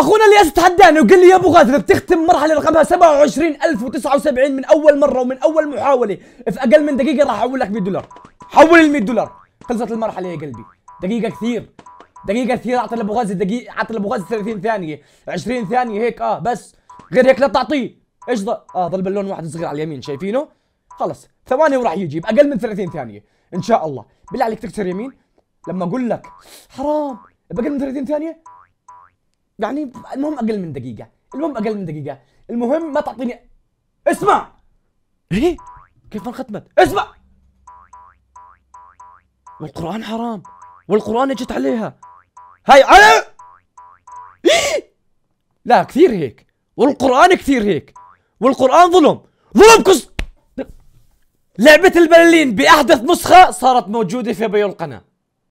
اخونا الياس تحداني وقال لي يا ابو غاثر بتختم مرحله رقمها 27079 من اول مره ومن اول محاوله في اقل من دقيقه راح احول لك 100 دولار حول ال 100 دولار خلصت المرحله يا قلبي دقيقه كثير دقيقه كثير اعطي لابو غازي دقيقه اعطي لابو غازي 30 ثانيه 20 ثانيه هيك اه بس غير هيك لا تعطيه ايش ضل اه ضل باللون واحد صغير على اليمين شايفينه خلص ثواني وراح يجي باقل من 30 ثانيه ان شاء الله بالله عليك تكسر يمين لما اقول لك حرام باقل من 30 ثانيه يعني المهم اقل من دقيقه المهم اقل من دقيقه المهم ما تعطيني اسمع ايه كيف انختمت اسمع والقران حرام والقران اجت عليها هاي على إيه؟ لا كثير هيك والقران كثير هيك والقران ظلم ظلم كس لعبه البلالين باحدث نسخه صارت موجوده في بيو القناه